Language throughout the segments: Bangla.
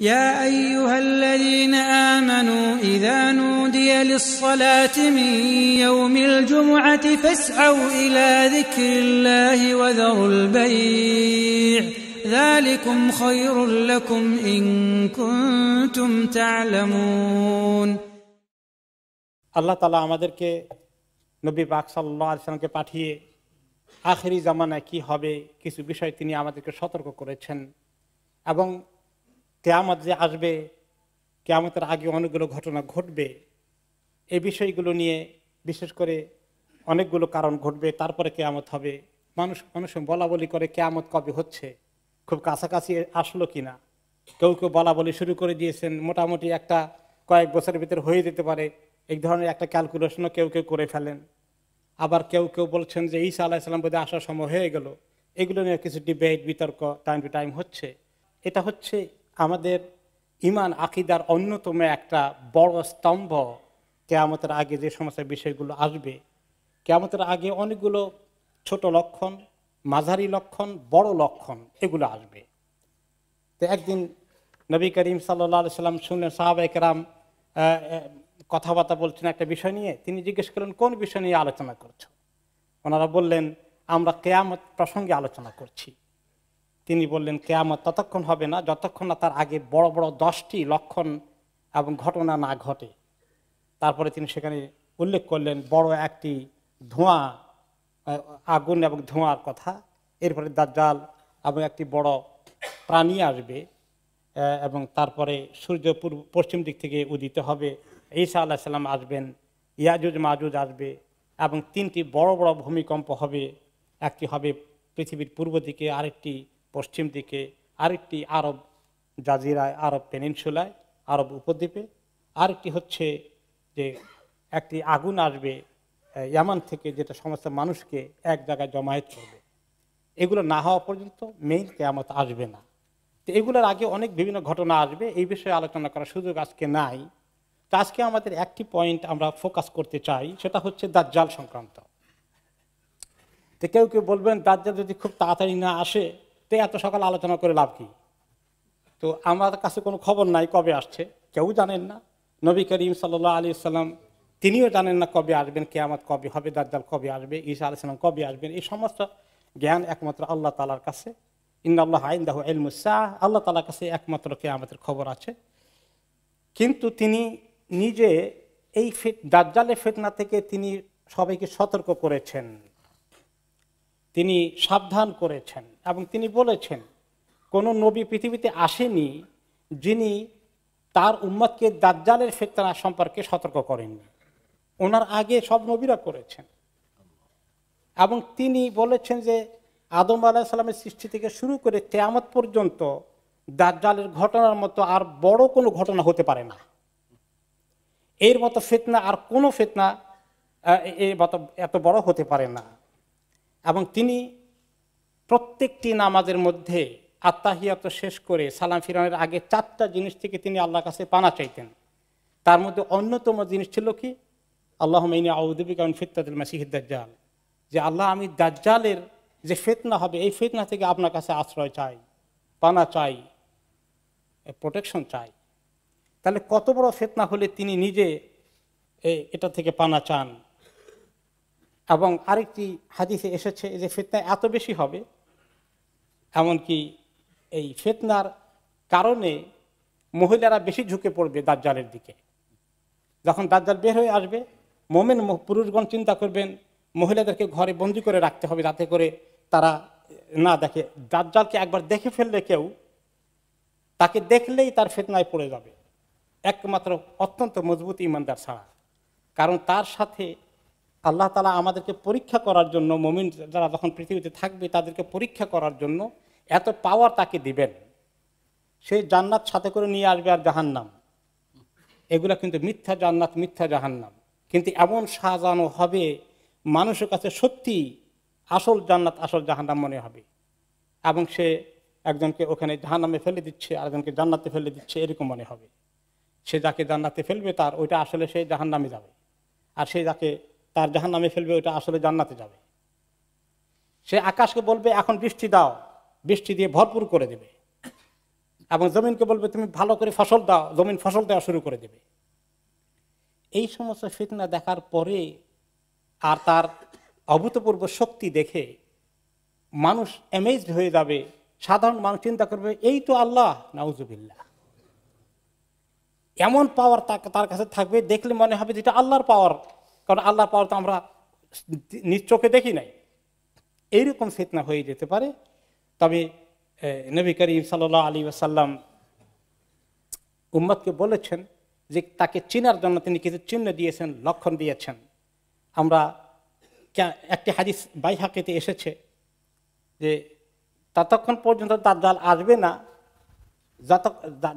يا ايها الذين امنوا اذا نودي للصلاه من يوم الجمعه فاسعوا الى ذكر الله وذروا البيع ذلكم خير لكم ان كنتم تعلمون আল্লাহ তালা আমাদেরকে নবী পাক সাল্লাল্লাহু সাল্লাহ আলসালামকে পাঠিয়ে আখেরি জামানা কি হবে কিছু বিষয় তিনি আমাদেরকে সতর্ক করেছেন এবং কেয়ামত যে আসবে কেয়ামতের আগে অনেকগুলো ঘটনা ঘটবে এই বিষয়গুলো নিয়ে বিশেষ করে অনেকগুলো কারণ ঘটবে তারপরে কেয়ামত হবে মানুষ অনেক সময় বলা বলি করে কেয়ামত কবে হচ্ছে খুব কাছাকাছি আসলো কি না কেউ কেউ বলা বলি শুরু করে দিয়েছেন মোটামুটি একটা কয়েক বছরের ভিতরে হয়ে যেতে পারে এই ধরনের একটা ক্যালকুলেশনও কেউ কেউ করে ফেলেন আবার কেউ কেউ বলছেন যে ঈসা আল্লাহ ইসলাম বোধহয় আসার সময় হয়ে গেল এগুলো নিয়ে কিছু ডিবেট বিতর্ক টাইম টু টাইম হচ্ছে এটা হচ্ছে আমাদের ইমান আকিদার অন্যতম একটা বড় স্তম্ভ কেয়ামতের আগে যে সমস্ত বিষয়গুলো আসবে কেয়ামতের আগে অনেকগুলো ছোট লক্ষণ মাঝারি লক্ষণ বড় লক্ষণ এগুলো আসবে তো একদিন নবী করিম সাল্লা সাল্লাম শুনলেন একরাম কথাবার্তা বলছেন একটা বিষয় নিয়ে তিনি জিজ্ঞেস করলেন কোন বিষয় নিয়ে আলোচনা করছো ওনারা বললেন আমরা কেয়ামত প্রসঙ্গে আলোচনা করছি তিনি বললেন কেয়ামত ততক্ষণ হবে না যতক্ষণ না তার আগে বড় বড় দশটি লক্ষণ এবং ঘটনা না ঘটে তারপরে তিনি সেখানে উল্লেখ করলেন বড় একটি ধোঁয়া আগুন এবং ধোঁয়ার কথা এরপরে দাজ্জাল এবং একটি বড় প্রাণী আসবে এবং তারপরে সূর্য পূর্ব পশ্চিম দিক থেকে উদিত হবে ঈসা আল্লাহ সাল্লাম আসবেন ইয়াজুজ মাজুজ আসবে এবং তিনটি বড় বড় ভূমিকম্প হবে একটি হবে পৃথিবীর পূর্ব দিকে আরেকটি পশ্চিম দিকে আরেকটি আরব জাজিরায় আরব পেনিনসুলায় আরব উপদ্বীপে আরেকটি হচ্ছে যে একটি আগুন আসবে ইয়ামান থেকে যেটা সমস্ত মানুষকে এক জায়গায় জমায়েত করবে এগুলো না হওয়া পর্যন্ত মেইন কেয়ামত আসবে না তো এগুলোর আগে অনেক বিভিন্ন ঘটনা আসবে এই বিষয়ে আলোচনা করার সুযোগ আজকে নাই তো আজকে আমাদের একটি পয়েন্ট আমরা ফোকাস করতে চাই সেটা হচ্ছে দাজ্জাল সংক্রান্ত তো কেউ কেউ বলবেন দাজ্জাল যদি খুব তাড়াতাড়ি না আসে তো এত সকাল আলোচনা করে লাভ কি তো আমার কাছে কোনো খবর নাই কবে আসছে কেউ জানেন না নবী করিম সাল আলী সাল্লাম তিনিও জানেন না কবে আসবেন কেয়ামত কবে হবে দাজ্জাল কবে আসবে ঈশা আলি সাল্লাম কবে আসবেন এই সমস্ত জ্ঞান একমাত্র আল্লাহ তালার কাছে ইন্দাল্লাহ আইন্দাহ এলমুসাহ আল্লাহ তালার কাছে একমাত্র কেয়ামতের খবর আছে কিন্তু তিনি নিজে এই দাজ্জালের ফেতনা থেকে তিনি সবাইকে সতর্ক করেছেন তিনি সাবধান করেছেন এবং তিনি বলেছেন কোনো নবী পৃথিবীতে আসেনি যিনি তার উম্মাদকে দাজ্জালের ফেতনা সম্পর্কে সতর্ক করেননি ওনার আগে সব নবীরা করেছেন এবং তিনি বলেছেন যে আদম আলাহিসাল্লামের সৃষ্টি থেকে শুরু করে তেয়ামত পর্যন্ত দাজ্জালের ঘটনার মতো আর বড় কোনো ঘটনা হতে পারে না এর মতো ফেতনা আর কোনো ফেতনা এর মতো এত বড় হতে পারে না এবং তিনি প্রত্যেকটি নামাজের মধ্যে আত্মাহিয়াত শেষ করে সালাম ফিরানের আগে চারটা জিনিস থেকে তিনি আল্লাহর কাছে পানা চাইতেন তার মধ্যে অন্যতম জিনিস ছিল কি আল্লাহ মিনী আউদ্দিবিকাউন ফিত্তাদুল মাসিহিদ দাজ্জাল যে আল্লাহ আমি দাজ্জালের যে ফেতনা হবে এই ফেতনা থেকে আপনার কাছে আশ্রয় চাই পানা চাই প্রোটেকশন চাই তাহলে কত বড় ফেতনা হলে তিনি নিজে এটা থেকে পানা চান এবং আরেকটি হাদিসে এসেছে যে ফেতনা এত বেশি হবে এমনকি এই ফেতনার কারণে মহিলারা বেশি ঝুঁকে পড়বে দাজ্জালের দিকে যখন দাজ্জাল বের হয়ে আসবে মোমেন পুরুষগণ চিন্তা করবেন মহিলাদেরকে ঘরে বন্দি করে রাখতে হবে যাতে করে তারা না দেখে দাজ্জালকে একবার দেখে ফেললে কেউ তাকে দেখলেই তার ফেতনায় পড়ে যাবে একমাত্র অত্যন্ত মজবুত ইমানদার ছাড়া কারণ তার সাথে আল্লাহ তালা আমাদেরকে পরীক্ষা করার জন্য মমিন যারা যখন পৃথিবীতে থাকবে তাদেরকে পরীক্ষা করার জন্য এত পাওয়ার তাকে দিবেন সেই জান্নাত সাথে করে নিয়ে আসবে আর জাহান্নাম এগুলা কিন্তু মিথ্যা জান্নাত মিথ্যা জাহান্নাম কিন্তু এমন সাজানো হবে মানুষের কাছে সত্যি আসল জান্নাত আসল জাহান্নাম মনে হবে এবং সে একজনকে ওখানে জাহান্নামে ফেলে দিচ্ছে আরেকজনকে জান্নাতে ফেলে দিচ্ছে এরকম মনে হবে সে যাকে জান্নাতে ফেলবে তার ওইটা আসলে সে জাহান্নামে যাবে আর সে যাকে তার জাহান নামে ফেলবে ওটা আসলে জান্নাতে যাবে সে আকাশকে বলবে এখন বৃষ্টি দাও বৃষ্টি দিয়ে ভরপুর করে দেবে এবং জমিনকে বলবে তুমি ভালো করে ফসল দাও জমিন ফসল দেওয়া শুরু করে দেবে এই সমস্ত ফিতনা দেখার পরে আর তার অভূতপূর্ব শক্তি দেখে মানুষ অ্যামেজড হয়ে যাবে সাধারণ মানুষ চিন্তা করবে এই তো আল্লাহ নাউজুবিল্লা এমন পাওয়ার তার কাছে থাকবে দেখলে মনে হবে যেটা আল্লাহর পাওয়ার কারণ আল্লাহ পাওয়ার তো আমরা নিজ চোখে দেখি নাই এইরকম ফেতনা হয়ে যেতে পারে তবে নবী করিম সাল্লাহ আলী আসাল্লাম উম্মদকে বলেছেন যে তাকে চিনার জন্য তিনি কিছু চিহ্ন দিয়েছেন লক্ষণ দিয়েছেন আমরা একটি হাদিস হাকেতে এসেছে যে ততক্ষণ পর্যন্ত দাদ্দাল আসবে না যত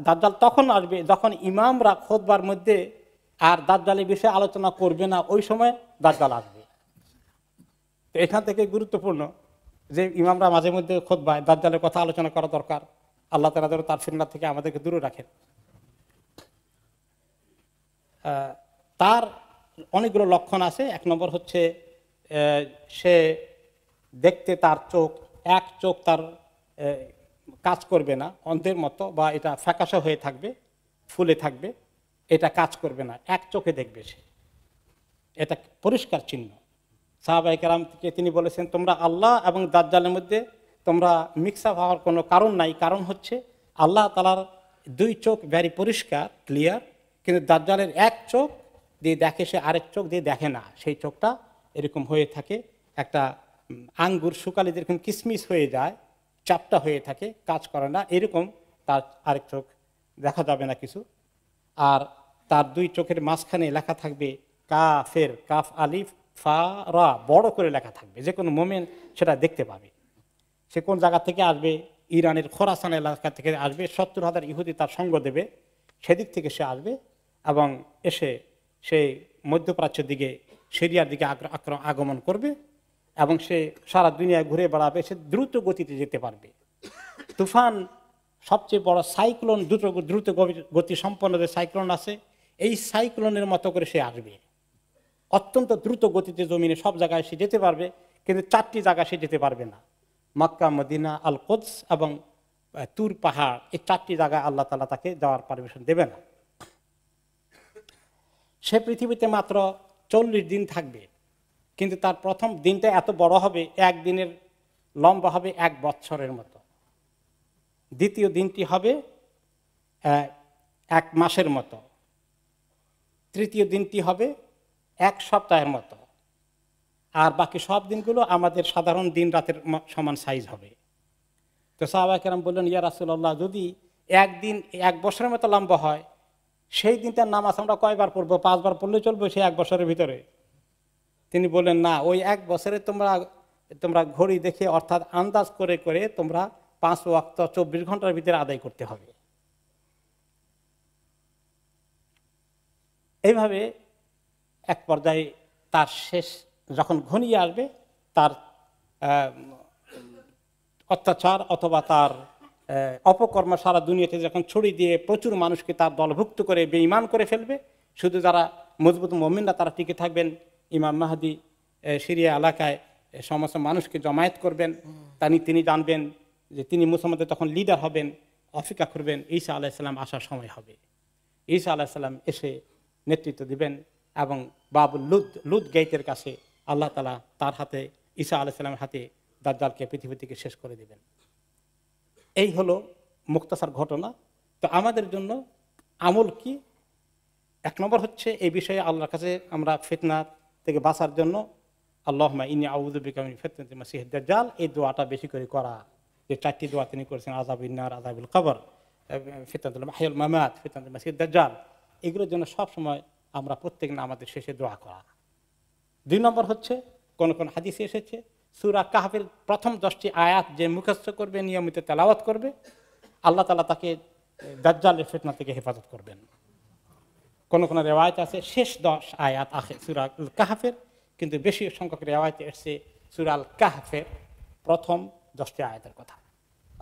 দাদ্দাল তখন আসবে যখন ইমামরা খোদবার মধ্যে আর দাজ্জালের বিষয়ে আলোচনা করবে না ওই সময় দাজ্জাল আসবে তো এখান থেকে গুরুত্বপূর্ণ যে ইমামরা মাঝে মধ্যে খোদ বায় দাজ্জালের কথা আলোচনা করা দরকার আল্লাহ তালা যেন তার ফিরনা থেকে আমাদেরকে দূরে রাখেন তার অনেকগুলো লক্ষণ আছে এক নম্বর হচ্ছে সে দেখতে তার চোখ এক চোখ তার কাজ করবে না অন্ধের মতো বা এটা ফ্যাকাশা হয়ে থাকবে ফুলে থাকবে এটা কাজ করবে না এক চোখে দেখবে সে এটা পরিষ্কার চিহ্ন সাহাবাইকারামকে তিনি বলেছেন তোমরা আল্লাহ এবং দাজ্জালের মধ্যে তোমরা মিক্স আপ হওয়ার কোনো কারণ নাই কারণ হচ্ছে আল্লাহ তালার দুই চোখ ভ্যারি পরিষ্কার ক্লিয়ার কিন্তু দাজ্জালের এক চোখ দিয়ে দেখে সে আরেক চোখ দিয়ে দেখে না সেই চোখটা এরকম হয়ে থাকে একটা আঙ্গুর শুকালে যেরকম কিসমিস হয়ে যায় চাপটা হয়ে থাকে কাজ করে না এরকম তার আরেক চোখ দেখা যাবে না কিছু আর তার দুই চোখের মাঝখানে লেখা থাকবে কাফের কাফ আলিফ ফা রা বড় করে লেখা থাকবে যে কোনো মোমেন সেটা দেখতে পাবে সে কোন জায়গা থেকে আসবে ইরানের খোরাসান এলাকা থেকে আসবে সত্তর হাজার ইহুদি তার সঙ্গ দেবে সেদিক থেকে সে আসবে এবং এসে সে মধ্যপ্রাচ্যের দিকে সিরিয়ার দিকে আগমন করবে এবং সে সারা দুনিয়া ঘুরে বেড়াবে সে দ্রুত গতিতে যেতে পারবে তুফান সবচেয়ে বড় সাইক্লোন দ্রুত দ্রুত গতি সম্পন্ন যে সাইক্লোন আছে এই সাইক্লোনের মতো করে সে আসবে অত্যন্ত দ্রুত গতিতে জমিনে সব জায়গায় সে যেতে পারবে কিন্তু চারটি জায়গায় সে যেতে পারবে না মক্কা মদিনা আল কোদস এবং তুর পাহাড় এই চারটি জায়গায় আল্লাহ তালা তাকে যাওয়ার পারমিশন দেবে না সে পৃথিবীতে মাত্র চল্লিশ দিন থাকবে কিন্তু তার প্রথম দিনটা এত বড় হবে একদিনের লম্বা হবে এক বছরের মতো দ্বিতীয় দিনটি হবে এক মাসের মতো তৃতীয় দিনটি হবে এক সপ্তাহের মতো আর বাকি সব দিনগুলো আমাদের সাধারণ দিন রাতের সমান সাইজ হবে তো সাহাবাকেরাম বললেন ইয়া রাসুল্লাহ যদি একদিন এক বছরের মতো লম্বা হয় সেই দিনটার নামাজ আমরা কয়বার পড়বো পাঁচবার পড়লে চলবো সেই এক বছরের ভিতরে তিনি বললেন না ওই এক বছরে তোমরা তোমরা ঘড়ি দেখে অর্থাৎ আন্দাজ করে করে তোমরা পাঁচ ওয়াক্ত চব্বিশ ঘন্টার ভিতরে আদায় করতে হবে এইভাবে এক পর্যায়ে তার শেষ যখন ঘনিয়ে আসবে তার অত্যাচার অথবা তার অপকর্ম সারা দুনিয়াতে যখন ছড়িয়ে দিয়ে প্রচুর মানুষকে তার দলভুক্ত করে বেঈমান করে ফেলবে শুধু যারা মজবুত মমিনরা তারা টিকে থাকবেন ইমাম মাহাদি সিরিয়া এলাকায় সমস্ত মানুষকে জমায়েত করবেন তানি তিনি জানবেন যে তিনি মুসলমানদের তখন লিডার হবেন অপেক্ষা করবেন ঈসা আলাহিসাল্লাম আসার সময় হবে ঈসা আলাহিসাল্লাম এসে নেতৃত্ব দিবেন এবং বাবুল লুদ লুদ গেইতের কাছে আল্লাহ তালা তার হাতে ঈসা আলাইসাল্লামের হাতে দাজ্জালকে পৃথিবী থেকে শেষ করে দিবেন। এই হলো মুক্তাসার ঘটনা তো আমাদের জন্য আমল কি এক নম্বর হচ্ছে এই বিষয়ে আল্লাহর কাছে আমরা ফিতনা থেকে বাঁচার জন্য আল্লাহ ইনি আউদ্দিকামিন ফিতনাতে মাসিহ দাজ্জাল এই দোয়াটা বেশি করে করা যে চারটি দোয়া তিনি করেছেন আজাব ইন্নার আজাবুল কবর ফিতনাতুল মাহিউল মামাত ফিতনাতুল মাসিহ দাজ্জাল এগুলোর জন্য সবসময় আমরা প্রত্যেক আমাদের শেষে দোয়া করা দুই নম্বর হচ্ছে কোন কোন হাদিসে এসেছে সুরা কাহাফের প্রথম দশটি আয়াত যে মুখস্থ করবে নিয়মিত তেলাওয়াত করবে আল্লাহ তালা তাকে দাজ্জালের ফেতনা থেকে হেফাজত করবেন কোন কোন রেওয়ায়ত আছে শেষ দশ আয়াত আসে সুরা কাহাফের কিন্তু বেশি সংখ্যক রেওয়ায়ত এসছে সুরাল কাহাফের প্রথম দশটি আয়াতের কথা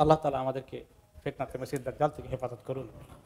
আল্লাহ তালা আমাদেরকে থেকে মসিদ দাজ্জাল থেকে হেফাজত করুন